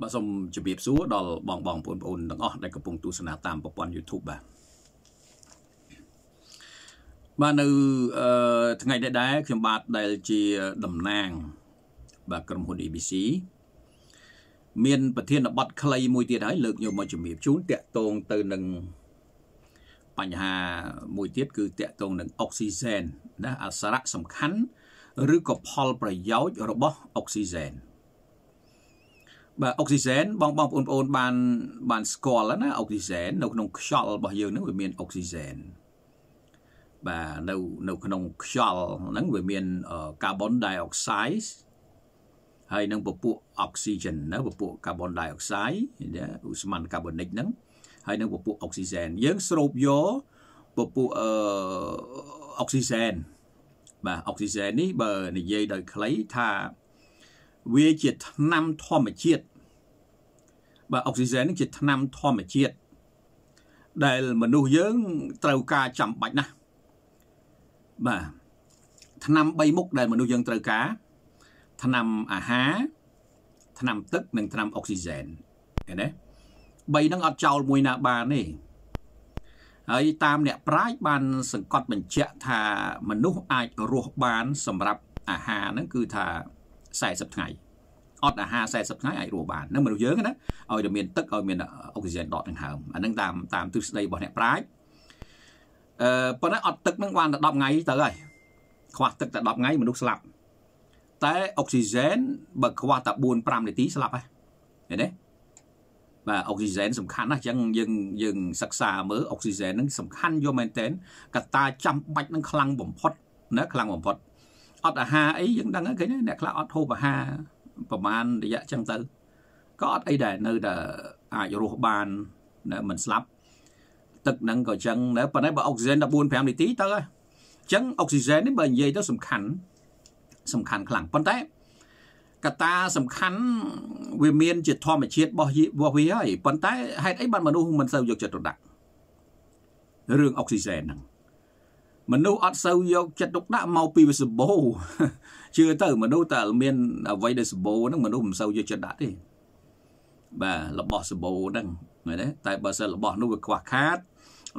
បាទសូមជម្រាបសួរដល់បងបងប្អូនប្អូនទាំងអស់ដែលកំពុងទស្សនាតាមប្រព័ន្ធ YouTube បាទបាទនៅថ្ងៃនេះដែរខ្ញុំបាទដែលជាតំណាងបាទក្រុមហ៊ុន ABC មានប្រធានបទខ្លី មួយទៀតហើយលើកយកមកជម្រាបជូនតាក់ទងទៅនឹងបញ្ហា មួយទៀតគឺតាក់ទងនឹងអុកស៊ីសែនណាអសារៈសំខាន់ ឬក៏ផលប្រយោជន៍របស់អុកស៊ីសែនបាទអុកស៊ីសែនបងបងប្អូនប្អូនបានបានស្គាល់ណាអុកស៊ីសែននៅក្នុងខ្យល់របស់យើងហ្នឹងវាមានអុកស៊ីសែនបាទនៅនៅក្នុងខ្យល់ហ្នឹងវាមានកាបូនដៃអុកសាយហើយនឹងពពួកអុកស៊ីហ្សែនណាពពួកកាបូនដៃអុកសាយឧស្ម័នកាបូនិកហ្នឹងហើយនឹងពពួកអុកស៊ីសែនយើងស្រូបយកពពួកអឺអុកស៊ីសែនបាទអុកស៊ីសែននេះបើនិយាយដោយខ្លីថាវាជាថ្នាំធម្មជាតិបាទអុកស៊ីសែននេះជាថ្នាំធម្មជាតិដែលមនុស្សយើងត្រូវការចាំបាច់ណាស់បាទថ្នាំ3មុខដែលមនុស្សយើងត្រូវការថ្នាំអាហារថ្នាំទឹកនិងថ្នាំអុកស៊ីសែនឃើញទេបីហ្នឹងអត់ចោលមួយណាបានទេហើយតាមអ្នកប្រាជ្ញបាន សង្កត់បញ្ជាក់ថាមនុស្សអាចរស់បានសម្រាប់អាហារហ្នឹងគឺថា40ថ្ងៃអត់អាហារ40ថ្ងៃអាចរស់បាននឹងមនុស្សយើងណាឲ្យតែមានទឹកឲ្យមានអុកស៊ីហ្សែនដកដង្ហើមអានឹងតាមតាមទស្សនវិស័យរបស់អ្នកប្រាជ្ញអឺប៉ុន្តែអត់ទឹកនឹងបានតែ10ថ្ងៃទៅហើយខ្វះទឹកតែ10ថ្ងៃមនុស្សស្លាប់តែអុកស៊ីហ្សែនបើខ្វះតែ4 5នាទីស្លាប់ហើយឃើញទេបាទអុកស៊ីហ្សែនសំខាន់ណាស់អញ្ចឹងយើងយើង សិក្សាមើលអុកស៊ីហ្សែនហ្នឹងសំខាន់យកមែនតើកត្តាចាំបាច់នឹងខ្លាំងបំផុតណាខ្លាំងបំផុតអត់អាហារអីយើងដឹងឃើញអ្នកខ្លះអត់ហូបអាហារប្រហែលរយៈចឹងទៅក៏អត់អីដែរនៅតែអាចរស់បាននៅមិនស្លាប់ទឹកហ្នឹងក៏ចឹងដែរប៉ុន្តែបើអុកស៊ីហ្សែន14 5នាទីទៅហើយអញ្ចឹងអុកស៊ីហ្សែននេះបើនិយាយទៅសំខាន់សំខាន់ខ្លាំងប៉ុន្តែកត្តាសំខាន់វាមានជាធម្មជាតិរបស់របស់វាហើយប៉ុន្តែហេតុអីបានមនុស្សមិនសូវយកចិត្តទុកដាក់រឿងអុកស៊ីហ្សែនហ្នឹងមនុស្សអត់សូវយកចិត្តទុកដាក់មកពីសម្បូរជឿទៅមនុស្សតែមានអ្វីដែលសម្បូរហ្នឹងមនុស្សមិនសូវយកចិត្តដាក់ទេបាទរបស់សម្បូរហ្នឹងមែនទេតែបើសិនរបស់នោះវាខ្វះខាត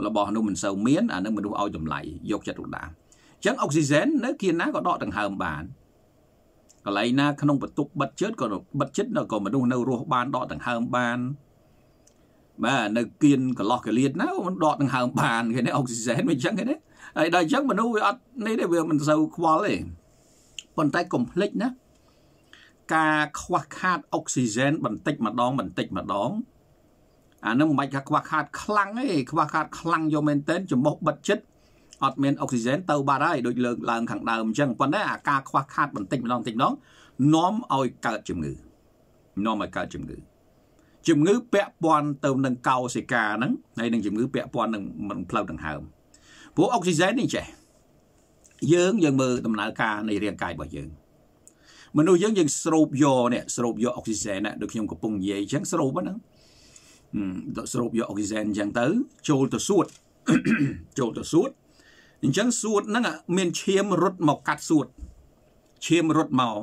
របស់នោះមិនសូវមានអានឹងមនុស្សឲ្យតម្លៃយកចិត្តទុកដាក់អញ្ចឹងអុកស៊ីហ្សែននៅគៀនណាក៏ដកដង្ហើមបានកន្លែងណាក្នុងបន្ទប់បិទជិតក៏បិទជិតនៅក៏មនុស្សនៅរស់បានដកដង្ហើមបានបាទនៅគៀនកន្លោះកលៀតណាមិនដកដង្ហើមបានគេនេះអុកស៊ីហ្សែនវាអញ្ចឹងគេនេះហើយដល់អញ្ចឹងមនុស្សវាអត់នេះទេវាមិនសូវខ្វល់ទេប៉ុន្តែកុំភ្លេចណាការខ្វះខាតអុកស៊ីហ្សែនបន្តិចម្ដង បន្តិចម្ដងអានឹងមិនបាច់ថាខ្វះខាត ខ្លាំងទេខ្វះខាតខ្លាំងយកមែនទែនចំមុះបិទចិត្តអត់មានអុកស៊ីហ្សែនទៅបាត់ហើយដូចលើកឡើងខាងដើមអញ្ចឹងប៉ុន្តែអាការខ្វះខាតបន្តិចម្ដងបន្តិចម្ដងនាំឲ្យកើតជំងឺនាំឲ្យកើតជំងឺជំងឺពាក់ព័ន្ធទៅ នឹងកោសិកាហ្នឹងហើយនឹងជំងឺពាក់ព័ន្ធនឹងផ្លូវដង្ហើមព្រោះអុកស៊ីហ្សែននេះចេះយើងយើងមើលដំណើរការនៃរាងកាយរបស់យើង មនុស្សយើងយើងស្រូបយកនេះស្រូបយកអុកស៊ីហ្សែនណាដូចខ្ញុំកំពុងនិយាយអញ្ចឹងស្រូបហ្នឹងស្រូបយកអុកស៊ីហ្សែនអញ្ចឹងទៅចូលទៅសួតចូលទៅសួតអញ្ចឹងសួតហ្នឹងមានឈាមរត់មកកាត់សួតឈាមរត់មក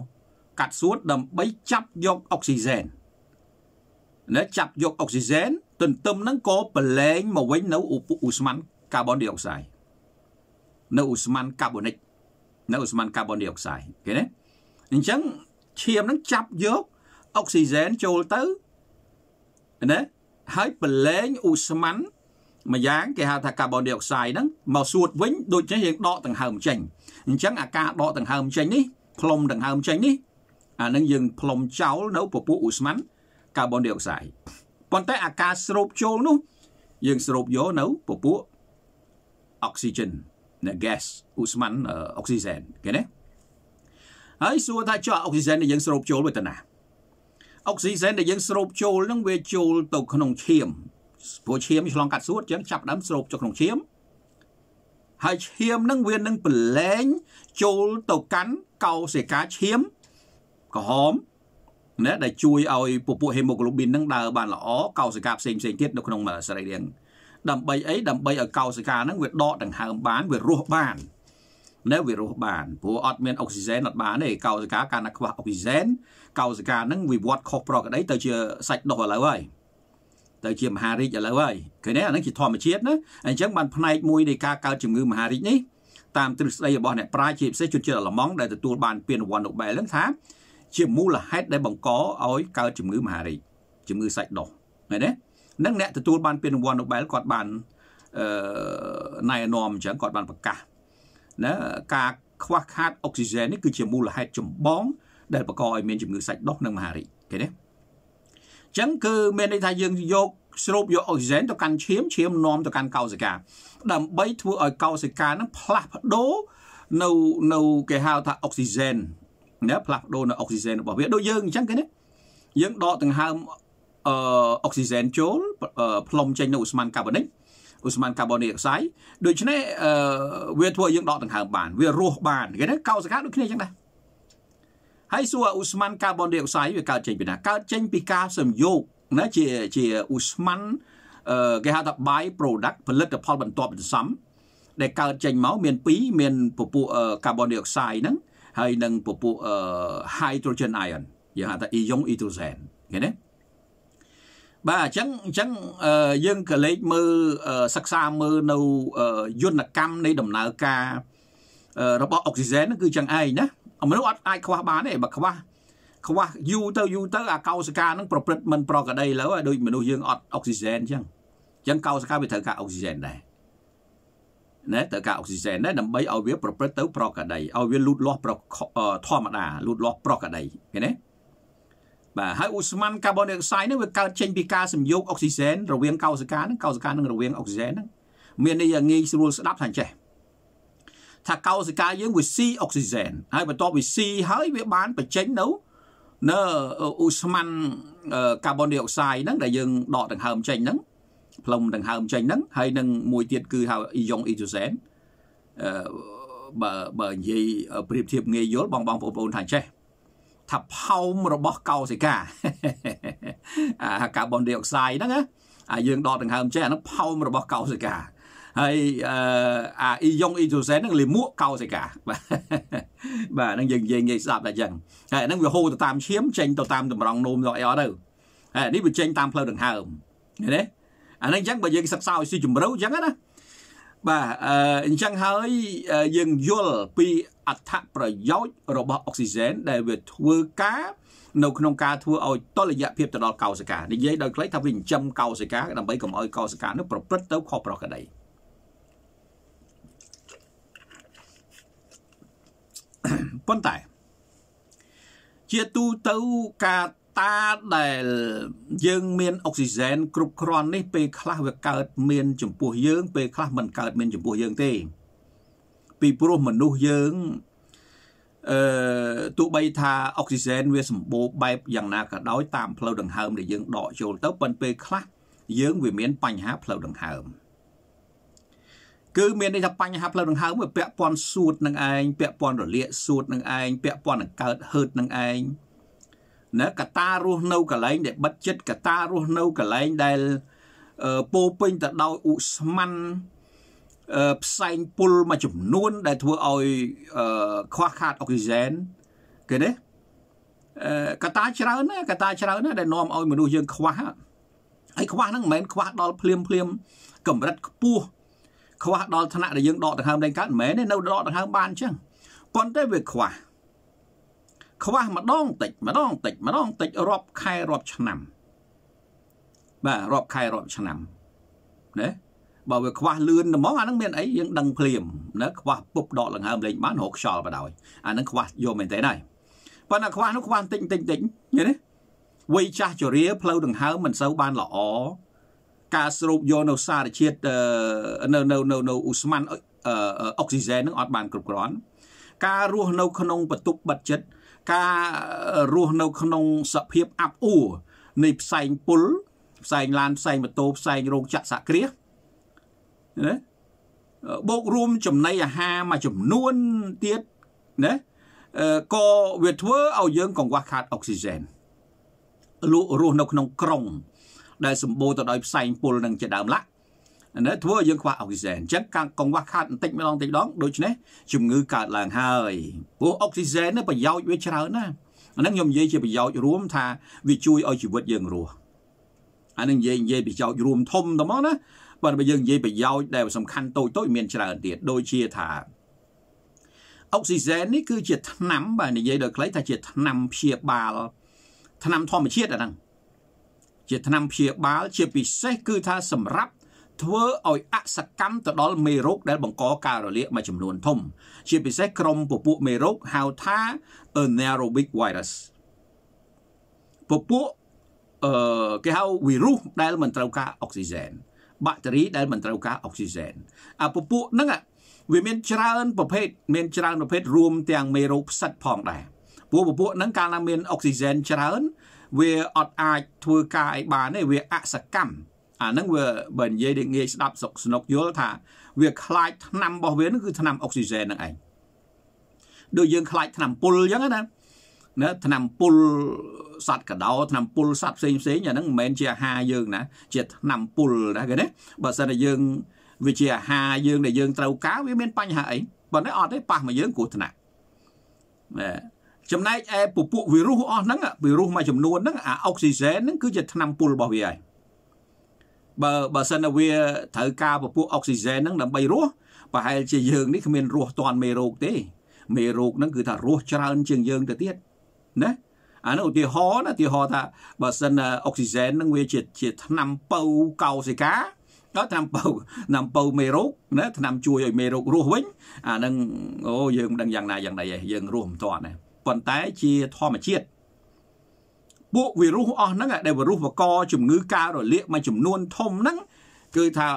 កាត់សួតដើម្បីចាប់យកអុកស៊ីហ្សែនណាចាប់យកអុកស៊ីហ្សែនទន្ទឹមហ្នឹងក៏ប្រឡែងមកវិញនៅឧស្ម័នកាបូនឌីអុកសាយនៅឧស្ម័នកាបូនិកនៅឧស្ម័នកាបូនឌីអុកសាយឃើញទេអញ្ចឹងឈាមហ្នឹងចាប់យកអុកស៊ីហ្សែនចូលទៅណាហើយប្រឡែងឧស្ម័នមួយយ៉ាងគេហៅថាកាបូនឌីអុកសាយហ្នឹងមកសួតវិញដូចនេះយើងដកដង្ហើមចេញអញ្ចឹងអាការដកដង្ហើមចេញនេះផ្លុំដង្ហើមចេញនេះអានឹងយើងផ្លុំចោលនៅពពុះឧស្ម័នកាបូនឌីអុកសាយប៉ុន្តែអាការស្រូបចូលនោះយើងស្រូបយកនៅពពុះអុកស៊ីហ្សែន gas ឧស្ម័នអុកស៊ីសែនគេណាហើយសួរថាចុះអុកស៊ីសែនដែលយើងស្រូបចូលវេទនាអុកស៊ីសែនដែលយើងស្រូបចូលនឹងវាចូលទៅក្នុងឈាមព្រោះឈាមឆ្លងកាត់សួតចឹងចាប់ដើមស្រូបចូលក្នុងឈាមហើយឈាមនឹងវានឹងប្រឡែងចូលទៅកាន់កោសិកាឈាមក្រហមណាដែលជួយឲ្យពពួក hemoglobin នឹងដើរបានល្អកោសិកាផ្សេងផ្សេងទៀតនៅក្នុងសរីរាង្គដើម្បីអីដើម្បីឲ្យកោសិកាហ្នឹងវាដកដង្ហើមបានវារស់បាន នៅវារស់បាន ព្រោះអត់មានអុកស៊ីហ្សែនអត់បានទេកោសិកាកាលណាខ្វះអុកស៊ីហ្សែនកោសិកាហ្នឹងវិវត្តខុសប្រក្រតីទៅជាសាច់ដុះឥឡូវហើយទៅជាមហារាជឥឡូវហើយឃើញទេអានេះជាធម្មជាតិណាអញ្ចឹងបានផ្នែកមួយនៃការកើតជំងឺមហារាជនេះតាមទ្រឹស្ដីរបស់អ្នកប្រាជ្ញជាពិសេសជនជាតិអាល្លឺម៉ង់ដែលទទួលបាន ពានរង្វាន់ Nobel ហ្នឹងថា ជាមូលហេតុដែលបង្កឲ្យកើតជំងឺមហារីកជំងឺសាច់ដុះឃើញទេនិងអ្នកទទួលបានពានរង្វាន់ Nobel គាត់បានអឺណែនាំអញ្ចឹងគាត់បានប្រកាសណាការខ្វះខាតអុកស៊ីហ្សែននេះគឺជាមូលហេតុចម្បងដែលបង្កឲ្យមានជំងឺសាច់ដុះនិងមហារីកឃើញទេអញ្ចឹងគឺមានន័យថាយើងយកស្រូបយកអុកស៊ីហ្សែនទៅកាន់ឈាមឈាមនាំទៅកាន់កោសិកាដើម្បីធ្វើឲ្យកោសិកានឹងផ្លាស់ប្ដូរនៅនៅគេហៅថាអុកស៊ីហ្សែនណាផ្លាស់ប្ដូរនៅអុកស៊ីហ្សែនរបស់វាដូចយើងអញ្ចឹងគេណាយើងដកដង្ហើមអុកស៊ីសែនចូលផ្លុំចេញនូវឧស្ម័នកាបូនិកឧស្ម័នកាបូនិកអុកសាយដូច្នេះវាធ្វើឲ្យយើងដកដង្ហើមបាន វារស់បានគេណាកោសិកាដូចគ្នាចឹងដែរហើយសួរឧស្ម័នកាបូនិកអុកសាយវាកើតចេញពីណាកើតចេញពីការសំយោគណាជាជាឧស្ម័នគេហៅថា by product ផលិតផលបន្ទាប់បន្សំដែលកើតចេញមកមាន2មាន ពពុះកាបូនិកអុកសាយហ្នឹងហើយនឹងពពុះ hydrogen ion យើងហៅថា ion hydrogen ឃើញទេបាទអញ្ចឹងអញ្ចឹងយើងក៏លេចមើលសិក្សាមើលនៅយន្តកម្មនៃដំណើរការរបស់អុកស៊ីហ្សែនគឺចឹងឯងណាមនុស្សអត់អាចខ្វះបានទេបើខ្វះខ្វះយូរទៅយូរទៅអាកោសិកានឹងប្រព្រឹត្តមិនប្រក្រតីលើឲ្យដូចមនុស្សយើងអត់អុកស៊ីហ្សែនអញ្ចឹងអញ្ចឹងកោសិកាវាត្រូវការអុកស៊ីហ្សែនដែរណាត្រូវការអុកស៊ីហ្សែនដែរដើម្បីឲ្យវាប្រព្រឹត្តទៅប្រក្រតីឲ្យវាលូតលាស់ធម្មតាលូតលាស់ប្រក្រតីឃើញទេបាទហើយឧស្ម័នកាបូនិកអុកសាយនេះវាកើតចេញពីការសំយោគអុកស៊ីសែនរវាងកោសិកាហ្នឹងកោសិកានឹងរវាងអុកស៊ីសែនហ្នឹងមានន័យងាយស្រួលស្ដាប់ថាចេះថាកោសិកាយើងវាស៊ីអុកស៊ីសែនហើយបន្ទាប់វាស៊ីហើយវាបានបញ្ចេញនៅនៅឧស្ម័នកាបូនិកអុកសាយហ្នឹងដែលយើងដកដង្ហើមចេញហ្នឹងផ្លុំដង្ហើមចេញហ្នឹងហើយនឹងមួយទៀតគឺហៅអ៊ីយ៉ុងអ៊ីជូសែនអឺបើបើនិយាយប្រៀបធៀបងាយយល់បងបងប្អូនថាចេះថាផោមរបស់កោសិកាអាកាបូនឌីអុកសាយហ្នឹងណាអាយើងដកដង្ហើមចេះអាហ្នឹងផោមរបស់កោសិកាហើយអាអ៊ីយ៉ុងអ៊ីជូសែនហ្នឹងលាមួកកោសិកាបាទហ្នឹងយើងនិយាយងាយស្ដាប់តែអញ្ចឹងហើយហ្នឹងវាហូរទៅតាមឈាមចេញទៅតាមតម្រង់នោមដល់អីអត់ទៅហើយនេះវាចេញតាមផ្លូវដង្ហើមឃើញទេអាហ្នឹងអញ្ចឹងបើយើងសិក្សាឲ្យស៊ីជម្រៅអញ្ចឹងណាបាទអញ្ចឹងហើយយើងយល់ពីអត្ថប្រយោជន៍របស់អុកស៊ីហ្សែនដែលវាធ្វើការនៅក្នុងការធ្វើឲ្យតលយៈភាពទៅដល់កោសិកានិយាយដោយខ្លីថាវាចិញ្ចឹមកោសិកាដើម្បីកុំឲ្យកោសិកានោះប្រព្រឹត្តទៅខុសប្រក្រតីប៉ុន្តែជាទូទៅការតាដែលយើងមានអុកស៊ីហ្សែនគ្រប់គ្រាន់នេះពេលខ្លះវាកើតមានចំពោះយើងពេលខ្លះមិនកើតមានចំពោះយើងទេពីព្រោះមនុស្សយើងអឺទោះបីថាអុកស៊ីសែនវាសម្បូរបែបយ៉ាងណាក៏ដោយតាមផ្លូវដង្ហើមដែលយើងដកចូលទៅប៉ុន្តែពេលខ្លះយើងវាមានបញ្ហាផ្លូវដង្ហើមគឺមានន័យថាបញ្ហាផ្លូវដង្ហើមវាពាក់ព័ន្ធសួតនឹងឯងពាក់ព័ន្ធរលាកសួតនឹងឯងពាក់ព័ន្ធនឹងកើតហឺតនឹងឯងណាកតារស់នៅកន្លែងដែលបិទចិត្តកតារស់នៅកន្លែងដែលពោពេញទៅដោយឧស្ម័នផ្សែងពុលមួយចំនួនដែលធ្វើឲ្យខ្វះខាតអុកស៊ីហ្សែនគេណាកតាច្រើនណាកតាច្រើនណាដែលនាំឲ្យមនុស្សយើងខ្វះហើយខ្វះហ្នឹងមិនមែនខ្វះដល់ភ្លាមភ្លាមកម្រិតខ្ពស់ខ្វះដល់ឋានៈដែលយើងដកដង្ហើមឡើងកើតមិនមែនទេនៅដកដង្ហើមបានអញ្ចឹងប៉ុន្តែវាខ្វះខ្វះម្ដងតិច ម្ដងតិច ម្ដងតិចរាប់ខែរាប់ឆ្នាំ បាទរាប់ខែរាប់ឆ្នាំណាបើវាខ្វះលឿនហ្មងអានឹងមានអីយើងដឹងភ្លាមណាខ្វះពុបដកដង្ហើមលេងបានរកខ្យល់បណ្ដោយអានឹងខ្វះយកមែនទេដែរប៉ុន្តែខ្វះនោះខ្វះតិចតិចតិចឃើញទេវ័យចាស់ជរាផ្លូវដង្ហើមមិនសូវបានល្អការស្រូបយកនៅសារជាតិនៅនៅនៅនៅឧស្ម័នអុកស៊ីហ្សែននឹងអត់បានគ្រប់គ្រាន់ការរស់នៅក្នុងបន្ទប់បិទជិតការរស់នៅក្នុងសភាពអាប់អួរនៃផ្សែងពុលផ្សែងឡានផ្សែងម៉ូតូផ្សែងរោងចក្រសក្តិណាបូករួមចំណីអាហារមួយចំនួនទៀតណាក៏វាធ្វើឲ្យយើងកង្វះខាតអុកស៊ីហ្សែនលក់រស់នៅក្នុងក្រុងដែលសម្បូរទៅដោយផ្សែងពុលនឹងជាដើមឡាក់ណាធ្វើឲ្យយើងខ្វះអុកស៊ីហ្សែនអញ្ចឹងការកង្វះខាតបន្តិចម្ដងតិចម្ដងដូច្នេះជំងឺកើតឡើងហើយព្រោះអុកស៊ីហ្សែននេះប្រយោជន៍វាច្រើនណាស់អានឹងខ្ញុំនិយាយជាប្រយោជន៍រួមថាវាជួយឲ្យជីវិតយើងរស់អានឹងនិយាយនិយាយប្រយោជន៍រួមធំទៅហ្មងណាប៉ុន្តែយើងនិយាយប្រយោជន៍ដែលសំខាន់តូចតូចមានច្រើនទៀតដូចជាថាអុកស៊ីសែននេះគឺជា ថ្នាំបាទនិយាយដោយខ្លីថាជាថ្នាំព្យាបាល ថ្នាំធម្មជាតិអាហ្នឹងជាថ្នាំព្យាបាលជាពិសេស គឺថាសម្រាប់ធ្វើឲ្យអសកម្មទៅដល់មេរោគដែលបង្កការរលាកមួយចំនួន ធំ ជាពិសេសក្រុមពពួកមេរោគហៅថា anaerobic virus ពពួកអឺគេហៅវីរុសដែលមិនត្រូវការអុកស៊ីសែនបាក់តេរីដែលមិនត្រូវការអុកស៊ីហ្សែនអាពពួកហ្នឹងវាមានច្រើន ប្រភេទមានច្រើនប្រភេទរួម ទាំងមេរោគផ្សិតផងដែរពួកពពួកហ្នឹងកាលណាមានអុកស៊ីហ្សែនច្រើនវាអត់អាចធ្វើការឲ្យបានទេវាអសកម្មអាហ្នឹងវាបើនិយាយដូចងាយស្ដាប់សុកស្នុកយល់ថាវាខ្លាចថ្នាំរបស់វាហ្នឹងគឺថ្នាំអុកស៊ីហ្សែនហ្នឹងឯងដូចយើងខ្លាចថ្នាំពុលអញ្ចឹងណាណាថ្នាំពុលសត្វកដោថ្នាំពុលសត្វផ្សេងផ្សេងអាហ្នឹងមិនមែនជាអាហារយើងណាជាថ្នាំពុលណាគេណាបើសិនតែយើងវាជាអាហារយើងដែលយើងត្រូវការវាមានបញ្ហាអីប៉ុន្តែអត់ទេប៉ះមកយើងគ្រោះថ្នាក់ណាចំណែកឯពពួកវីរុសអស់ហ្នឹងវីរុសមួយចំនួនហ្នឹងអាអុកស៊ីហ្សែនហ្នឹងគឺជាថ្នាំពុលរបស់វាហើយបើបើសិនតែវាត្រូវការពពួកអុកស៊ីហ្សែនហ្នឹងដើម្បីរស់ប្រហែលជាយើងនេះគ្មានរស់តាន់មេរោគទេមេរោគហ្នឹងគឺថារស់ច្រើនជាងយើងទៅទៀតណាអានោះឧទាហរណ៍ណាឧទាហរណ៍ថាបើសិនអុកស៊ីហ្សែននឹងវាជាជាថ្នាំពៅកោសិកាដល់ថ្នាំពៅថ្នាំពៅមេរោគណាថ្នាំជួយឲ្យមេរោគរស់វិញអានឹងអូយើងមិនដឹងយ៉ាងណាយ៉ាងណីឯងយើងរស់មិនទាន់ដែរប៉ុន្តែជាធម្មជាតិពួកវីរុសអស់ហ្នឹងដែលវីរុសបកជំងឺការរលាកមួយចំនួនធំហ្នឹងគឺថា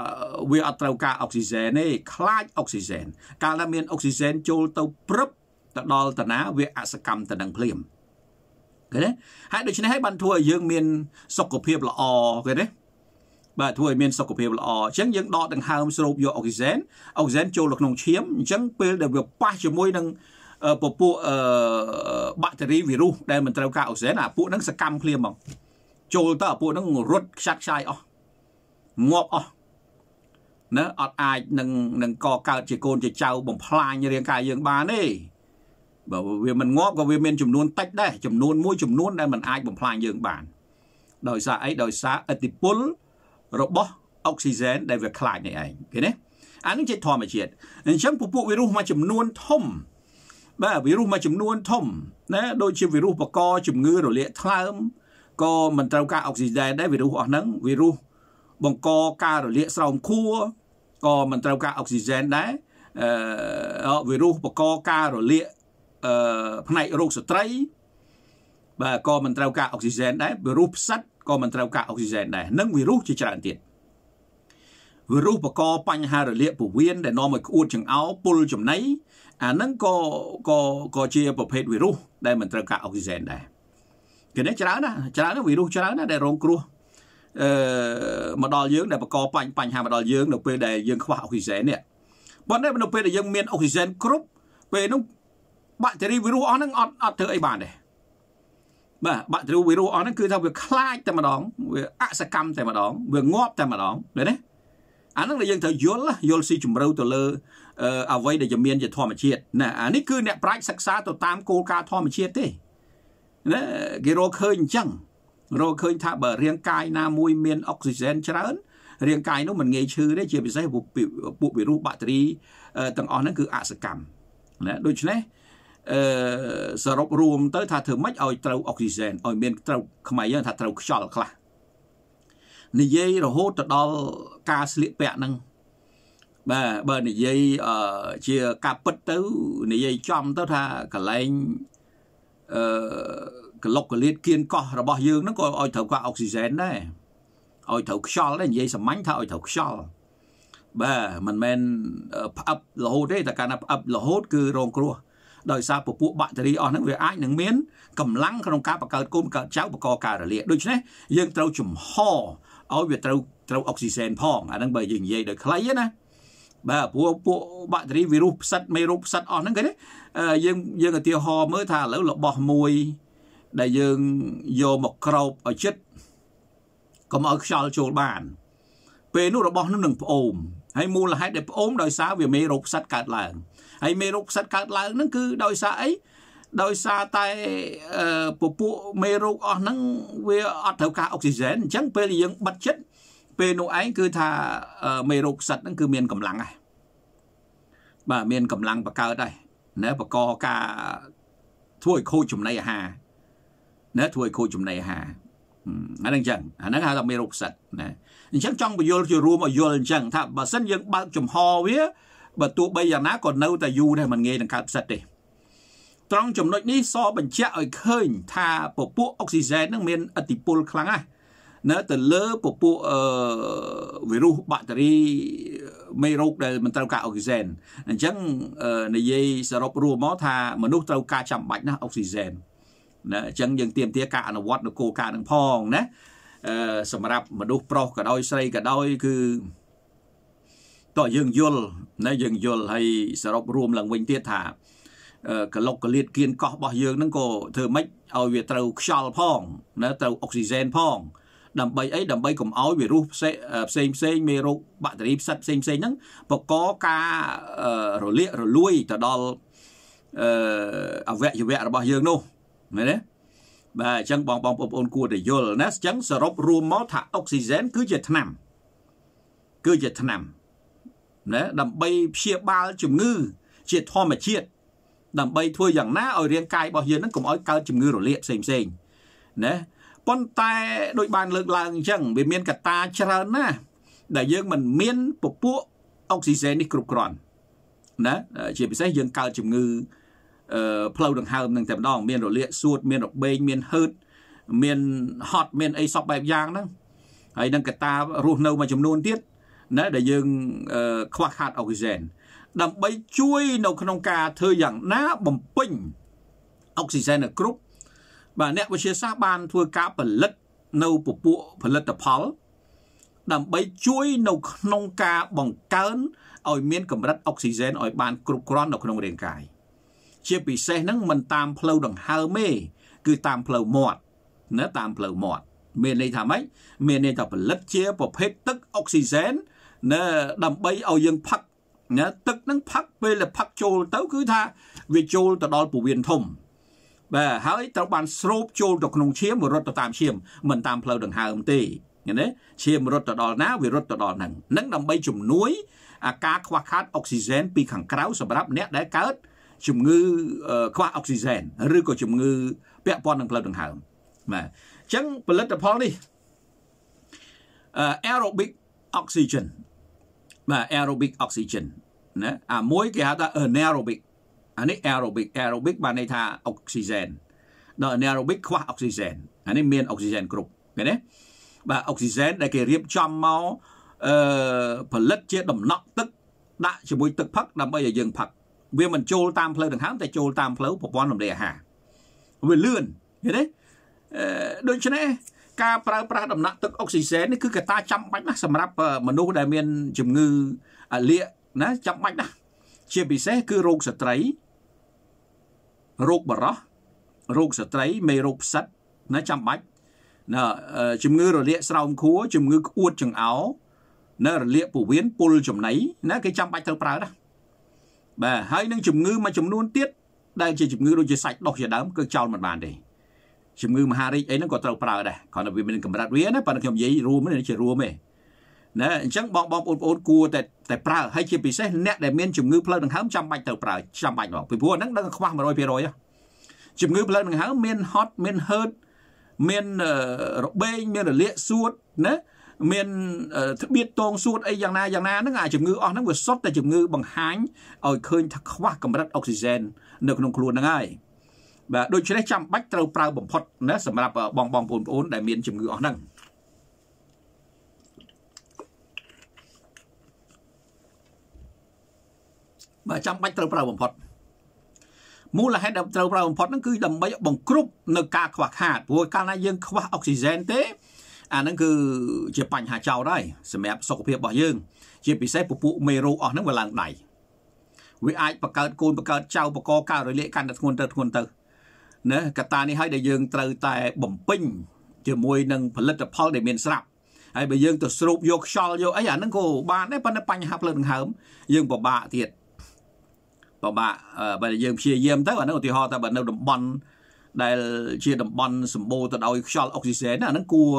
វាអត់ត្រូវការអុកស៊ីហ្សែនទេខ្លាចអុកស៊ីហ្សែនកាលណាមានអុកស៊ីហ្សែនចូលទៅព្រឹបទៅដល់តាណាវាអសកម្មទៅនឹងភ្លាមគេណាហើយដូច្នេះហើយបានធ្វើឲ្យយើងមានសុខភាពល្អគេណាបាទធ្វើឲ្យមាន សុខភាពល្អអញ្ចឹងយើងដកដង្ហើមស្រូបយកអុកស៊ីសែនអុកស៊ីសែនចូលទៅក្នុងឈាមអញ្ចឹងពេលដែលវាប៉ះជាមួយនឹងពពួកបាក់តេរីវីរុសដែលមិនត្រូវការអុកស៊ីសែនអាពួកហ្នឹងសកម្មភ្លាមមកចូលទៅអាពួកហ្នឹងរត់ខ្ចាត់ខ្ចាយអស់ងាប់អស់ណាអត់អាចនឹងនឹងកកើតជាកូនជាចៅបំផ្លាញរាងកាយយើងបានទេបើវាមិនងាប់ក៏វាមានចំនួនតិចដែរចំនួនមួយចំនួនដែលมันអាចបំផ្លាញយើងបាន ដោយសារអីដោយសារអតិពលរបស់អុកស៊ីហ្សែនដែលវាខ្លាចនេះឯងឃើញទេអានឹងជាធម្មជាតិអញ្ចឹងពពួកវីរុសមួយចំនួនធំបាទវីរុសមួយចំនួនធំណាដូចជាវីរុសបកជំងឺរលាកថ្លើមក៏មិនត្រូវការអុកស៊ីហ្សែនដែរវីរុសអស់ហ្នឹងវីរុសបង្កការរលាកស្រោមខួរក៏មិនត្រូវការអុកស៊ីហ្សែនដែរអឺវីរុសបង្កការរលាកអឺផ្នែករោគស្ត្រីបាទក៏មិនត្រូវការអុកស៊ីហ្សែនដែរវីរុសផ្សិតក៏មិនត្រូវការអុកស៊ីហ្សែនដែរនិងវីរុសជាច្រើនទៀតវីរុសបង្កបញ្ហារលាកពោះវៀនដែលនាំឲ្យក្អួតចង្អោរពុលចំណីអាហ្នឹងក៏ក៏ក៏ជាប្រភេទវីរុសដែលមិនត្រូវការអុកស៊ីហ្សែនដែរគេនេះច្រើនណាស់ច្រើនណាស់វីរុសច្រើនណាស់ដែលរងគ្រោះអឺមកដល់យើងដែលបង្កបញ្បញ្ហាមកដល់យើងនៅពេលដែលយើងខ្វះអុកស៊ីហ្សែននេះប៉ុន្តែនៅពេលដែលយើងមានអុកស៊ីហ្សែនគ្រប់ពេលនោះបាក់តេរីវីរុសអស់ហ្នឹងអត់អត់ធ្វើអីបានទេបាទបាក់តេរីវីរុសអស់ហ្នឹងគឺថាវាខ្លាចតែម្ដងវាអសកម្មតែម្ដងវាងាប់តែម្ដងឃើញទេអាហ្នឹងដែលយើងត្រូវយល់យល់ស៊ីជម្រៅទៅលើអ្វីដែលជាមានជាធម្មជាតិណាអានេះគឺអ្នកប្រាជ្ញសិក្សាទៅតាមគោលការណ៍ធម្មជាតិទេណាគេរកឃើញអញ្ចឹងរកឃើញថាបើរាងកាយណាមួយមានអុកស៊ីហ្សែនច្រើនរាងកាយនោះមិនងាយឈឺទេជាពិសេសពួកវីរុសបាក់តេរីទាំងអស់ហ្នឹងគឺអសកម្មណាដូច្នេះអឺសរុបរួមទៅថាធ្វើម៉េចឲ្យត្រូវអុកស៊ីហ្សែនឲ្យមានត្រូវខ្មៃហ្នឹងថាត្រូវខ្យល់ខ្លះនិយាយរហូតទៅដល់ការស្លៀកពាក់ហ្នឹងបាទបើនិយាយអឺជាការពិតទៅនិយាយចំទៅថាកលែងអឺក្លុកកលៀតគៀនកោះរបស់យើងហ្នឹងក៏ឲ្យត្រូវការអុកស៊ីហ្សែនដែរឲ្យត្រូវខ្យល់ដែរនិយាយសាមញ្ញថាឲ្យត្រូវខ្យល់បាទមិនមែនផ្អឹបរហូតទេតែកាលណាផ្អឹបរហូតគឺរងគ្រោះដោយសារពពួកបាក់តេរីអស់ហ្នឹងវាអាចនឹងមានកម្លាំងក្នុងការបង្កើតកូនបង្កើតចៅបង្កការរលាកដូច្នេះយើងត្រូវចំហឲ្យវាត្រូវត្រូវអុកស៊ីសែនផងអាហ្នឹងបើយើងនិយាយដោយខ្លីណាបាទពួកពួកបាក់តេរីវីរុសផ្សិតមេរោគផ្សិតអស់ហ្នឹងគេយើងយើងឧទាហរណ៍មើលថាឥឡូវរបស់មួយដែលយើងយកមកក្រោបឲ្យចិត្តកុំឲ្យខ្យល់ចូលបាន ពេលនោះរបស់នោះនឹងផ្អូមហើយមូលហេតុដែលផ្អូមដោយសារវាមេរោគផ្សិតកើតឡើងហើយមេរោគផ្សិតកើតឡើងហ្នឹងគឺដោយសារអីដោយសារតែពពួកមេរោគអស់ហ្នឹងវាអត់ត្រូវការអុកស៊ីហ្សែនអញ្ចឹងពេលយើងបិទចិត្តពេលនោះឯងគឺថាមេរោគផ្សិតហ្នឹង គឺមានកម្លាំងហើយបាទមានកម្លាំងបង្កើតហើយណាបកការធ្វើឲ្យខូចចំណីអាហារណាធ្វើឲ្យខូចចំណីអាហារអាហ្នឹងចឹងអាហ្នឹងហៅថាមេរោគផ្សិតណាអញ្ចឹងចង់បញ្យល់ជារួមឲ្យយល់អញ្ចឹងថាបើសិនយើងបើកចំហវាបើទោះបីយ៉ាងណាក៏នៅតែយូរដែរមិនងាយនឹងកើតផ្សិតទេត្រង់ចំណុចនេះសបញ្ជាក់ឲ្យឃើញ ថាពពួកអុកស៊ីហ្សែននឹងមានអតិពលខ្លាំងណាស់នៅទៅលើពពួកអឺវីរុសបាក់តេរីមេរោគដែលមិនត្រូវការអុកស៊ីហ្សែនអញ្ចឹងនិយាយសរុបរួមមកថាមនុស្សត្រូវការចាំបាច់ណាស់អុកស៊ីហ្សែនណាអញ្ចឹងយើងទៀមទាការអនុវត្តនៅគោលការណ៍នឹងផងណាសម្រាប់មនុស្សប្រុសក៏ដោយស្រីក៏ដោយគឺតោះយើងយល់ណាយើងយល់ហើយសរុបរួមឡើងវិញទៀតថាកលុកកលៀតគៀនកោះរបស់យើងហ្នឹងក៏ធ្វើម៉េចឲ្យវាត្រូវខ្យល់ផងណាត្រូវអុកស៊ីហ្សែនផង ដើម្បីអីដើម្បីកុំឲ្យវីរុសផ្សេងផ្សេងផ្សេងមេរោគបាក់តេរីផ្សិតផ្សេងផ្សេងហ្នឹងបកកការរលាករលួយទៅដល់អវយវៈរបស់យើងនោះមែនទេបាទអញ្ចឹងបងបងប្អូនគួរតែយល់ណាអញ្ចឹងសរុបរួមមកថាអុកស៊ីហ្សែនគឺជាថ្នាំគឺជាថ្នាំ ណាដើម្បីព្យាបាលជំងឺ ជាធម្មជាតិដើម្បី ធ្វើយ៉ាងណាឲ្យរាងកាយរបស់យើងនឹងកុំឲ្យកើតជំងឺរលាកផ្សេងផ្សេងណាប៉ុន្តែដូចបានលើកឡើងអញ្ចឹងវាមានកត្តាច្រើនណាស់ដែលយើងមិនមានពពួកអុកស៊ីហ្សែននេះគ្រប់គ្រាន់ណាជាពិសេសយើងកើតជំងឺផ្លូវដង្ហើមនឹងតែម្ដង មានរលាកសួត មានរបេងមានហឺតមានហត់មានអីសពបែបយ៉ាងហ្នឹងហើយនឹងកតារស់នៅមួយចំនួនទៀតណាដែលយើងខ្វះខាតអុកស៊ីហ្សែនដើម្បីជួយនៅក្នុងការធ្វើយ៉ាងណាបំពេញអុកស៊ីហ្សែនឲ្យគ្រប់បាទអ្នកវិទ្យាសាស្ត្របានធ្វើការផលិតនៅពពួកផលិតផលដើម្បីជួយនៅក្នុងការបង្កើនឲ្យមានកម្រិតអុកស៊ីហ្សែនឲ្យបានគ្រប់គ្រាន់នៅក្នុងរាងកាយ។ជាពិសេសហ្នឹងมันតាមផ្លូវដង្ហើមទេគឺតាមផ្លូវមាត់ណាតាមផ្លូវមាត់មានន័យថាម៉េចមានន័យថាផលិតជាប្រភេទទឹកអុកស៊ីសែនណាដើម្បីឲ្យយើងផឹកណាទឹកហ្នឹងផឹកពេលដែលផឹកចូលទៅគឺថាវាចូលទៅដល់ពោះវៀនធំបាទហើយត្រូវបានស្រូបចូលទៅក្នុងឈាមរត់ទៅតាមឈាមមិនតាមផ្លូវដង្ហើមទេណាឈាមរត់ទៅដល់ណាវារត់ទៅដល់ហ្នឹងនឹងដើម្បី ជំនួយអាការខ្វះខាតអុកស៊ីសែនពីខាងក្រៅសម្រាប់អ្នកដែលកើតជំងឺខ្វះអុកស៊ីហ្សែនឬក៏ជំងឺពាក់ព័ន្ធនឹងផ្លូវដង្ហើមបាទអញ្ចឹងផលិតផលនេះ aerobic oxygen បាទ aerobic oxygen ណាអាមួយគេហៅថា anaerobic អានេះ aerobic aerobic បានន័យថាអុកស៊ីហ្សែនដល់ anaerobic ខ្វះអុកស៊ីហ្សែនអានេះមានអុកស៊ីហ្សែនគ្រប់ឃើញទេបាទអុកស៊ីហ្សែនដែលគេរៀបចំមកអឺផលិតជាដំណក់ទឹក ដាក់ជាមួយទឹកផឹកដើម្បីឲ្យយើងផឹកវាមិនចូលតាមផ្លូវដង្ហើមតែចូលតាមផ្លូវប្រព័ន្ធរំលាយអាហារវាលឿនឃើញទេដូច្នេះការប្រើប្រាស់ដំណាក់ទឹកអុកស៊ីសែននេះគឺកត្តាចាំបាច់ណាស់សម្រាប់ មនុស្សដែលមានជំងឺអាលៀកណាចាំបាច់ណាស់ជាពិសេសគឺរោគស្ត្រីរោគបរោះរោគស្ត្រី មេរោគផ្សិតណាចាំបាច់ណាជំងឺរលាកស្រោមខួរជំងឺក្អួតចង្អោណារលាកពោះវៀនពុលចំណីណាគេចាំបាច់ត្រូវប្រើណាបាទហើយនឹងជំងឺមួយចំនួនទៀតដែលជាជំងឺដូចជាសាច់ដុះជាដើមគឺចោលមិនបានទេជំងឺមហារីកអីហ្នឹងក៏ត្រូវប្រើដែរគ្រាន់តែវាមានកម្រិតវាណាប៉ុន្តែខ្ញុំនិយាយរួមនេះជារួមទេណាអញ្ចឹងបងបងបងប្អូនគួរតែតែប្រើហើយជាពិសេសអ្នកដែលមានជំងឺផ្លូវដង្ហើមចាំបាច់ត្រូវប្រើចាំបាច់ហ្មងពីព្រោះហ្នឹងដឹងខ្វះ100%ជំងឺផ្លូវដង្ហើមមានហត់មានហឺតមានរបេងមានរលាកសួតណាមានត្បៀតតងសួតអីយ៉ាងណាយ៉ាងណាហ្នឹងអាជំងឺអស់ហ្នឹងវាសុទ្ធតែជំងឺ បង្ហាញឲ្យឃើញថាខ្វះកម្រិតអុកស៊ីហ្សែននៅក្នុងខ្លួនហ្នឹងហើយបាទដូច្នេះចាំបាច់ត្រូវប្រើបំផុតណាសម្រាប់បងបងបងប្អូនដែលមានជំងឺអស់ហ្នឹងបាទចាំបាច់ត្រូវប្រើបំផុតមូលហេតុដែលត្រូវប្រើបំផុតហ្នឹងគឺដើម្បីបង្គ្រប់នៅការខ្វះខាតព្រោះកាលណាយើងខ្វះអុកស៊ីហ្សែនទេអាហ្នឹងគឺជាបញ្ហាចោលដែរសម្រាប់សុខភាពរបស់យើង ជាពិសេសពពួកមេរោគអស់ហ្នឹងវាឡើងដៃវាអាចបង្កើតកូនបង្កើតចៅបកកកើតរលាកកាន់តែធ្ងន់ទៅធ្ងន់ទៅណាកត្តានេះហើយដែលយើងត្រូវតែ បំពេញជាមួយនឹងផលិតផលដែលមានស្រាប់ហើយបើយើងទៅស្រូបយកខ្យល់យកអីអាហ្នឹងក៏បានដែរប៉ុន្តែបញ្ហាផ្លូវដង្ហើមយើងពិបាកទៀតពិបាកបើយើងព្យាយាមទៅអាហ្នឹងឧទាហរណ៍ថាបើនៅតំបន់ ដែល ជាតំបន់សម្បូរទៅដោយខ្យល់អុកស៊ីសែនអាហ្នឹងគួរ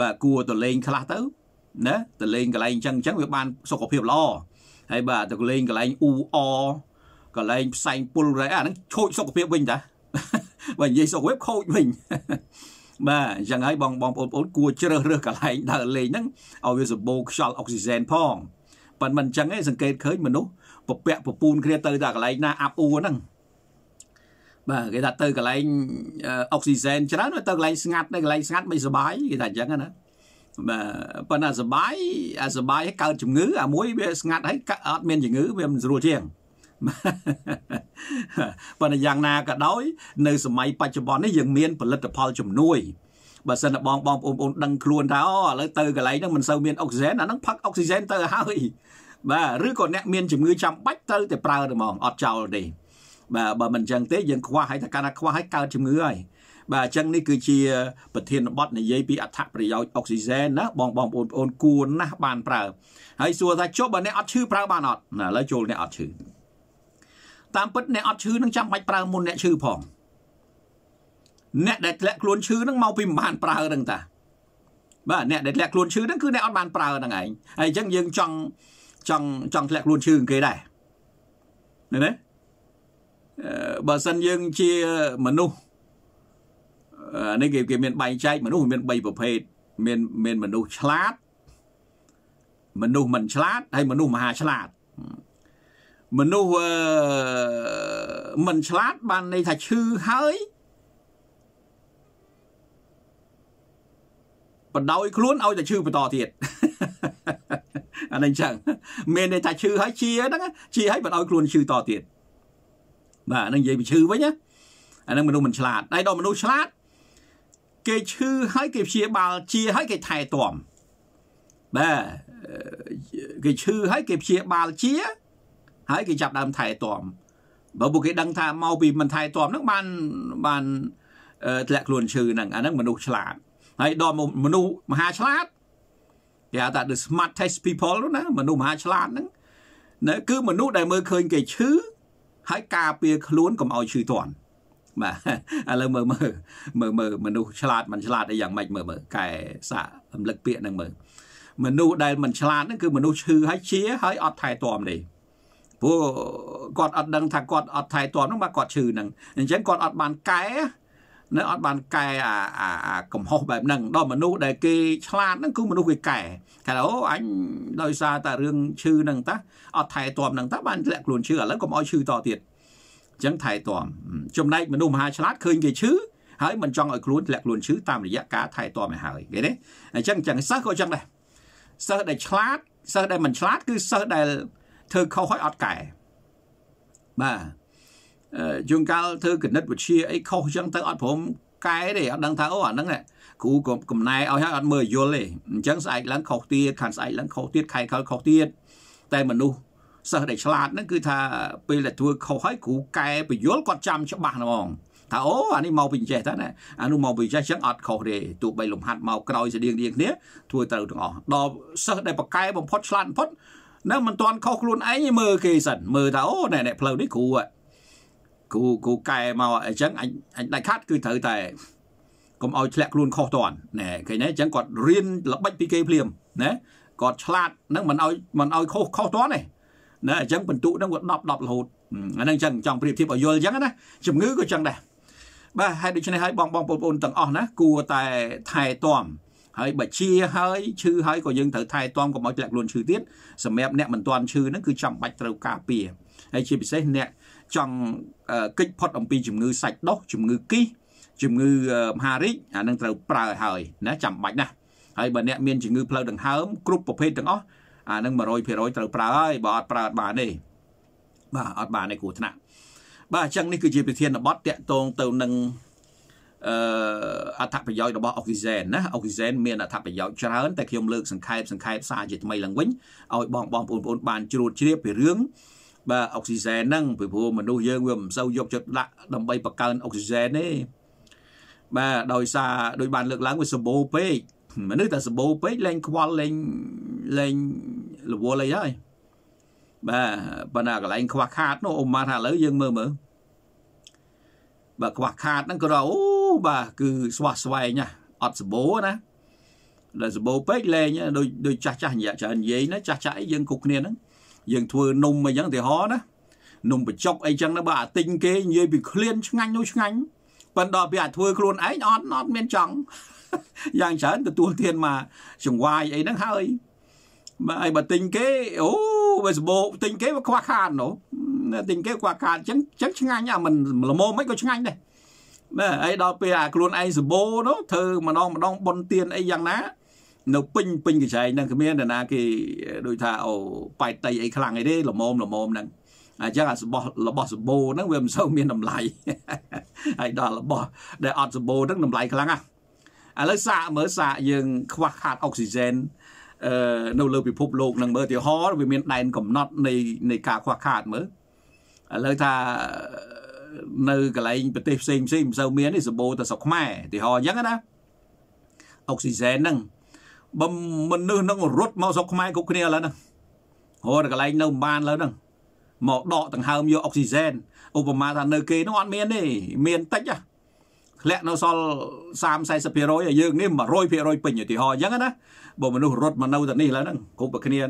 បាទគួរទៅលេងខ្លះទៅណាទៅលេងកន្លែងអញ្ចឹងអញ្ចឹងវាបានសុខភាពល្អហើយបាទទៅលេងកន្លែងអ៊ូអកន្លែងផ្សែងពុលរ៉ៃអាហ្នឹងខូចសុខភាពវិញតាបើនិយាយសុខភាពខូចវិញបាទអញ្ចឹងហើយបងបងប្អូនគួរជ្រើសរើសកន្លែងដើរលេងហ្នឹងឲ្យវាសម្បូរខ្យល់អុកស៊ីហ្សែនផងប៉ុន្តែមិនអញ្ចឹងឯងសង្កេតឃើញមនុស្សពពាក់ពពូនគ្នាទៅតែកន្លែងណាអាប់អួរហ្នឹងបាទគេថាទៅកន្លែងអុកស៊ីសែនច្រើនទៅកន្លែងស្ងាត់ទៅកន្លែងស្ងាត់មិនសុបាយគេថាអញ្ចឹងណាបាទប៉ុន្តែសុបាយអាសុបាយកើតជំងឺអាមួយវាស្ងាត់ហើយអត់មានជំងឺវាមិនស្រួលជាងប៉ុន្តែយ៉ាងណាក៏ដោយនៅសម័យបច្ចុប្បន្ននេះយើងមាន ផលិតផលជំនួយបើសិនតែបងបងប្អូនដឹងខ្លួនថាអូឥឡូវទៅកន្លែងហ្នឹងមិនសូវមានអុកស៊ីសែនអាហ្នឹងផឹកអុកស៊ីសែនទៅហើយបាទឬក៏អ្នកមានជំងឺចាំបាច់ត្រូវតែប្រើតែហ្មងអត់ចោលទេបាទបើមិនអញ្ចឹងទេយើងខ្វះហើយតែកាលណាខ្វះហើយកើតជំងឺហើយ បាទអញ្ចឹងនេះគឺជាប្រធានបទនិយាយពីអត្ថប្រយោជន៍អុកស៊ីសែនណាបងបងបងប្អូនគួរណាស់បានប្រើហើយសួរថាចុះបើអ្នកអត់ឈឺប្រើបានអត់ណាឥឡូវចូលអ្នកអត់ឈឺតាមពិតអ្នកអត់ឈឺនឹងចាំបាច់ប្រើមុនអ្នកឈឺផងអ្នកដែលធ្លាក់ខ្លួនឈឺនឹងមកពីមិនបានប្រើហ្នឹងតាបាទអ្នកដែលធ្លាក់ខ្លួនឈឺហ្នឹងគឺអ្នកអត់បានប្រើហ្នឹងឯងហើយអញ្ចឹងយើងចង់ចង់ចង់ធ្លាក់ខ្លួនឈឺគេដែរណាបើសិនយើងជាមនុស្សនេះគេគេមានបែងចែកមនុស្សមាន3ប្រភេទមានមានមនុស្សឆ្លាតមនុស្សមិនឆ្លាតហើយមនុស្សមហាឆ្លាតមនុស្សមិនឆ្លាត បានន័យថាឈឺហើយបដោយខ្លួនឲ្យតែឈឺបន្តទៀតអានឹងចឹងមានន័យថាឈឺហើយជាហ្នឹងជាហើយបដោយខ្លួនឈឺតទៀតបាទហ្នឹងនិយាយពីឈឺវិញណាអាហ្នឹងមនុស្សមិនឆ្លាតហើយដល់មនុស្សឆ្លាតគេឈឺហើយគេព្យាបាលជាហើយគេថែទាំបាទគេឈឺហើយគេព្យាបាលជាហើយគេចាប់ដើមថែទាំបើពួកគេដឹងថាមកពីមិនថែទាំហ្នឹងបានបានធ្លាក់ខ្លួនឈឺហ្នឹងអាហ្នឹងមនុស្សឆ្លាត ហើយដល់មនុស្សមហាឆ្លាតគេហៅថា the smart test people ណាមនុស្សមហាឆ្លាតហ្នឹងគឺមនុស្សដែលមើលឃើញគេឈឺហើយការពារខ្លួនកុំឲ្យឈឺទាន់បាទឥឡូវមើលមើលមើលមើលមនុស្សឆ្លាតមិនឆ្លាតអីយ៉ាងម៉េចមើលមើលកែសាករំលឹកពាក្យហ្នឹងមើលមនុស្សដែលមិនឆ្លាតហ្នឹងគឺមនុស្សឈឺហើយជាហើយអត់ថែទាំទេព្រោះគាត់អត់ដឹងថាគាត់អត់ថែទាំហ្នឹងបាទគាត់ឈឺហ្នឹងអញ្ចឹងគាត់អត់បានកែនៅអត់បានកែអាអាកំហុសបែបហ្នឹងដល់មនុស្សដែលគេឆ្លាតហ្នឹងគឺមនុស្សគេកែគេថាអូអញដោយសារតែរឿងឈឺហ្នឹងតាអត់ថែទាំហ្នឹងតាបានធ្លាក់ខ្លួនឈឺឥឡូវកុំឲ្យឈឺតទៀតអញ្ចឹងថែទាំចំណែកមនុស្សមហាឆ្លាតឃើញគេឈឺហើយមិនចង់ឲ្យខ្លួនធ្លាក់ខ្លួនឈឺតាមរយៈការថែទាំឲ្យហើយគេទេអញ្ចឹងអញ្ចឹងសិស្សក៏អញ្ចឹងដែរសិស្សដែលឆ្លាតសិស្សដែលមិនឆ្លាតគឺសិស្សដែលធ្វើខុសហើយអត់កែបាទជួនកាលធ្វើគណិតវិទ្យាអីខុសអញ្ចឹងទៅអត់ព្រមកែទេអត់ដឹងថាអូអាហ្នឹងគ្រូក៏កំណែឲ្យហើយអត់មើលយល់ទេអញ្ចឹងស្អែកឡើងខុសទៀតខាន់ស្អែកឡើងខុសទៀតខែខលខុសទៀតតែមនុស្សសិស្សដែលឆ្លាតហ្នឹងគឺថាពេលដែលធ្វើខុសហើយគ្រូកែពយល់គាត់ចាំច្បាស់ហ្មងថាអូអានេះមកពីចេះតាណាអានោះមកពីចេះចឹងអត់ខុសទេទោះបីលំហាត់មកក្រោយស្តៀងរៀងគ្នាធ្វើត្រូវទាំងអស់ដល់សិស្សដែលប្រកែបំផុតឆ្លាតបំផុតនៅមិនទាន់ខុសខ្លួនឯងមើលគេសិនមើលថាអូណែផ្លូវនេះគ្រូហ្នឹងគ្រូគ្រូកែមកអញ្ចឹងអញអញដាច់ខាត់គឺត្រូវតែកុំឲ្យធ្លាក់ខ្លួនខុសតន់ណែឃើញទេអញ្ចឹងគាត់រៀនល្បិចពីគេភ្លាមណាគាត់ឆ្លាតនឹងមិនឲ្យមិនឲ្យខុសខុសតន់ទេណាអញ្ចឹងពិន្ទុនឹងវា10 10រហូតអានឹងអញ្ចឹងចង់ប្រៀបធៀបឲ្យយល់អញ្ចឹងណាជំងឺក៏អញ្ចឹងដែរបាទហើយដូច្នេះហើយបងបងប្អូនទាំងអស់ណាគួរតែថែទាំហើយបើជាហើយឈឺហើយក៏យើងត្រូវថែទាំកុំឲ្យធ្លាក់ខ្លួនឈឺទៀតសម្រាប់អ្នកមិនទាន់ឈឺហ្នឹងគឺចាំបាច់ត្រូវការពារហើយជាពិសេសអ្នកចង់គេចផុតអំពីជំងឺសាច់ដុះជំងឺគីសជំងឺមហារីកអានឹងត្រូវប្រើហើយណាចាំបាច់ណាស់ហើយបើអ្នកមានជំងឺផ្លូវដង្ហើមគ្រប់ប្រភេទទាំងអស់អានឹង100%ត្រូវប្រើហើយបើអត់ប្រើអត់បានទេបាទអត់បានទេគ្រូថ្នាក់បាទអញ្ចឹងនេះគឺជាប្រធានបទតកតងទៅនឹងអឺអត្ថប្រយោជន៍របស់អុកស៊ីសែនណាអុកស៊ីសែនមានអត្ថប្រយោជន៍ច្រើនតែខ្ញុំលើកសង្ខេបសង្ខេបសារជាថ្មីឡើងវិញឲ្យបងបងប្អូនៗបានជ្រួតជ្រាបពីរឿងបាទអុកស៊ីសែនហ្នឹងពីព្រោះមនុស្សយើងវាមិនសូវយកចិត្តដាក់ដើម្បីបង្កើនអុកស៊ីសែនទេបាទដោយសារដោយបានលើកឡើងវាសម្បូរពេកមនុស្សតែសម្បូរពេកលែងខ្វល់លែងលែងរវល់អីហើយបាទប៉ុន្តែកន្លែងខ្វះខាតនោះអូម៉ាថាឥឡូវយើងមើលមើលបាទខ្វះខាតហ្នឹងក៏អូបាទគឺស្វះស្វែងណាអត់សម្បូរណាដល់សម្បូរពេកលែងដូចដូចចាស់ចាស់រយៈច្រើននិយាយណាចាស់ចាស់អីយើងគ្រប់គ្នាហ្នឹងយើងធ្វើនំអីចឹងទីហោណានំបញ្ចុកអីចឹងណាបើអាទិញគេនិយាយពីក្លៀនឆ្ងាញ់នោះឆ្ងាញ់ប៉ុន្តែដល់ពេលអាធ្វើខ្លួនឯងអត់អត់មានចង់យ៉ាងច្រើនទទួលទានមកចង្វាយអីហ្នឹងហើយបើឲ្យបើទិញគេអូវាសបោទិញគេវាខ្វះខាតនោះទិញគេខ្វះខាតអញ្ចឹងអញ្ចឹងឆ្ងាញ់អាមិនល្មមមិនក៏ឆ្ងាញ់ដែរបាទហើយដល់ពេលអាខ្លួនឯងសបោនោះធ្វើម្ដងម្ដងប៉ុនទៀនអីយ៉ាងណានៅពេញពេញកញ្ចែងហ្នឹងគ្មាននរណា គេដូចថាអូប៉ែតៃអីខ្លាំងអីទេល្មមល្មមហ្នឹងអញ្ចឹងអារបស់របស់សបោហ្នឹងវាមិនសូវមានតម្លៃហើយដល់របស់ដែលអត់សបោហ្នឹងតម្លៃខ្លាំងណាស់ឥឡូវសាកមើលសាកយើងខ្វះខាតអុកស៊ីហ្សែនអឺនៅលើពិភពលោកហ្នឹងមើលទីហោវាមានដែនកំណត់នៃនៃការខ្វះខាតមើលឥឡូវថានៅកន្លែងប្រទេសផ្សេងផ្សេងមិនសូវមានទេសបោតែស្រុកខ្មែរទីហោអញ្ចឹងណាអុកស៊ីហ្សែនហ្នឹងបើមនុស្សនឹងរត់មកស្រុកខ្មែរគ្រប់គ្នាឥឡូវហ្នឹងហូរកន្លែងនៅមិនបានឥឡូវហ្នឹងមកដកដង្ហើមយកអុកស៊ីហ្សែនឧបមាថានៅគេនោះអត់មានទេមានតិចធ្លាក់នៅសល់30 40%ហើយយើងនេះ100%ពេញឧទាហរណ៍អញ្ចឹងណាបើមនុស្សរត់មកនៅតែនេះឥឡូវហ្នឹងគ្រប់ប្រគ្នា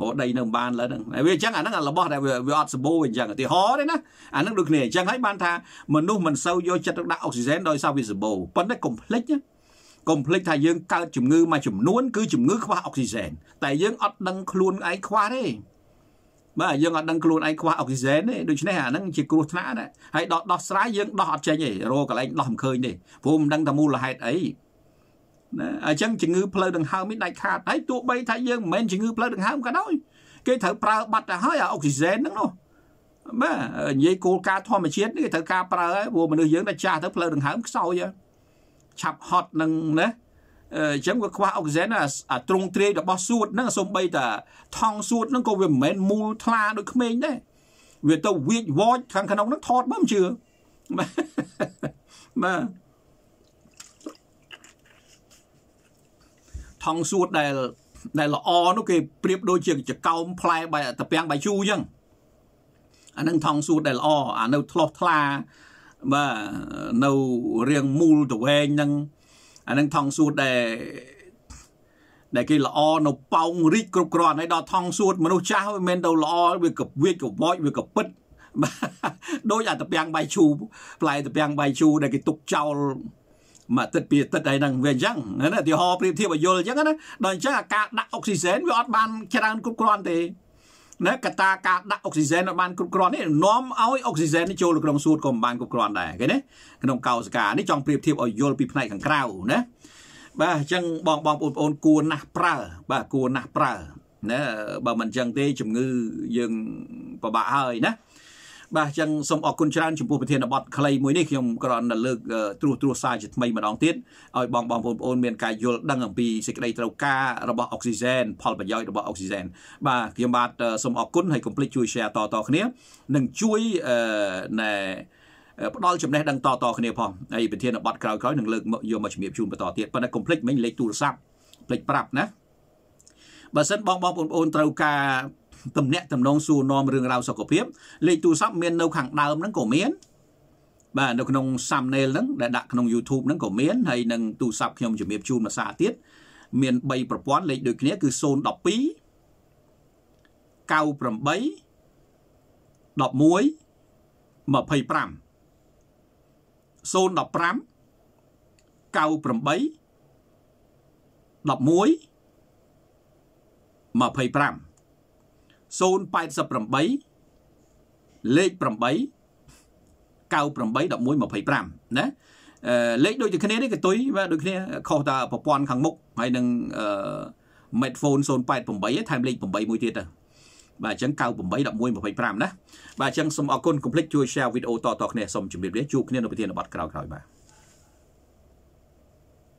មកដីនៅមិនបានឥឡូវហ្នឹងហើយវាអញ្ចឹងអាហ្នឹងរបស់ដែលវាអត់សម្បូរអញ្ចឹងឧទាហរណ៍ទេណាអាហ្នឹងដូចគ្នាអញ្ចឹងហើយបានថាមនុស្សមិនសូវយកចិត្តទុកដាក់អុកស៊ីហ្សែនដោយសារវាសម្បូរប៉ុន្តែកុំភ្លេចណាកុំភ្លេចថាយើងកើតជំងឺមួយចំនួនគឺជំងឺខ្វះអុកស៊ីហ្សែនតែយើង អត់ដឹងខ្លួនឯងខ្វះទេបាទយើងអត់ដឹងខ្លួនឯងខ្វះអុកស៊ីហ្សែនទេដូច្នេះអាហ្នឹងជាគ្រោះថ្នាក់ណាហើយដល់ដោះស្រាយយើងដោះអត់ចេញទេរកកន្លែងដោះមិនឃើញទេព្រោះមិនដឹងថាមូលហេតុអីណាអញ្ចឹងជំងឺផ្លូវដង្ហើមនេះដាច់ខាតហើយទោះបីថាយើងមិនមែនជំងឺផ្លូវដង្ហើមក៏ដោយគេត្រូវប្រើបាត់ទៅហើយអុកស៊ីហ្សែនហ្នឹងនោះបាទនិយាយគោលការណ៍ធម្មជាតិនេះត្រូវការប្រើហើយព្រោះមនុស្សយើងតែចាស់ទៅផ្លូវដង្ហើមខ្សោយហើយឆាប់ហត់នឹងណាអញ្ចឹងវាខ្វះអុកស៊ីហ្សែនអាទ្រង់ទ្រាយរបស់សួតហ្នឹងសូម្បីតាថង់សួតហ្នឹងក៏វាមិនមែនមូលថ្លាដូចក្មេងដែរវាទៅវាចវោចខាងក្នុងហ្នឹងថតបើមិនជឿបាទថង់សួតដែលដែលល្អនោះគេប្រៀបដូចជាចកោមផ្លែបាយតាពាំងបាយជូរអញ្ចឹងអានឹងថង់សួតដែលល្អអានៅធ្លោះថ្លាបាទនៅរៀងមូលទៅវែងហ្នឹងអាហ្នឹងថងសួតដែលដែលគេល្អនៅប៉ោងរីកគ្រប់គ្រាន់ហើយដល់ថងសួតមនុស្សចាស់មិនមែនទៅល្អវាកវិចកវោចវាកពិតដោយអាតាពាំងបាយឈូផ្លែតាពាំងបាយឈូដែលគេទុកចោលមកទឹកពីទឹកឯហ្នឹងវាអញ្ចឹងណាឧទាហរណ៍ប្រៀបធៀបឲ្យយល់អញ្ចឹងណាដល់អញ្ចឹងអាការដាក់អុកស៊ីសែនវាអត់បានច្រើនគ្រប់គ្រាន់ទេណាកតាការដាក់អុកស៊ីហ្សែនឲ្យបានគ្រប់គ្រាន់នេះនាំឲ្យអុកស៊ីហ្សែននេះចូលក្នុងសួតក៏មិនបានគ្រប់គ្រាន់ដែរគេណាក្នុងកោសិកានេះចង់ប្រៀបធៀបឲ្យយល់ពីផ្នែកខាងក្រៅណាបាទអញ្ចឹងបងបងប្អូនគួរណាស់ប្រើ បាទគួរណាស់ប្រើណាបើមិនអញ្ចឹងទេជំងឺយើងពិបាកហើយណាបាទអញ្ចឹងសូមអរគុណច្រើនចំពោះប្រធានបទខ្លីមួយនេះខ្ញុំគ្រាន់តែលើកត្រួសត្រាសសារជាថ្មីម្ដងទៀតឲ្យបងបងប្អូនមានការយល់ដឹងអំពីសេចក្តីត្រូវការរបស់អុកស៊ីហ្សែនផលប្រយោជន៍របស់អុកស៊ីហ្សែនបាទខ្ញុំបាទសូមអរគុណហើយកុំភ្លេចជួយ share តតគ្នានិងជួយណែផ្ដល់ចំណេះដឹងតតគ្នាផងហើយប្រធានបទក្រោយៗនឹងលើកមកយកមកជំរាបជូនបន្តទៀតប៉ុន្តែកុំភ្លេចមិញលេខទូរស័ព្ទភ្លេចប្រាប់ណាបើសិនបងបងប្អូនត្រូវការទំនាក់ទំនងសួរនាំរឿងរ៉ាវសុខភាពលេខទូរស័ព្ទមាននៅខាងដើមហ្នឹងក៏មានបាទនៅក្នុង thumbnail ហ្នឹងដែលដាក់ក្នុង YouTube ហ្នឹងក៏មានហើយនឹងទូរស័ព្ទខ្ញុំជំរាបជូនមួយសារទៀតមាន3ប្រព័ន្ធលេខដូចគ្នាគឺ012 98 11 25 015 98 11 25 088លេខ8 981125ណាលេខដូចជាគ្នានេះក៏ទុយបាទដូចគ្នាខុសតែប្រព័ន្ធខាងមុខហើយនឹងអឺ Medphone 088ថែមលេខ8មួយទៀតទៅបាទអញ្ចឹង981125ណាបាទអញ្ចឹងសូមអរគុណកុំភ្លេចជួយ share វីដេអូតតគ្នាសូមជម្រាបលាជួបគ្នានៅប្រធានបទក្រោយៗបាទ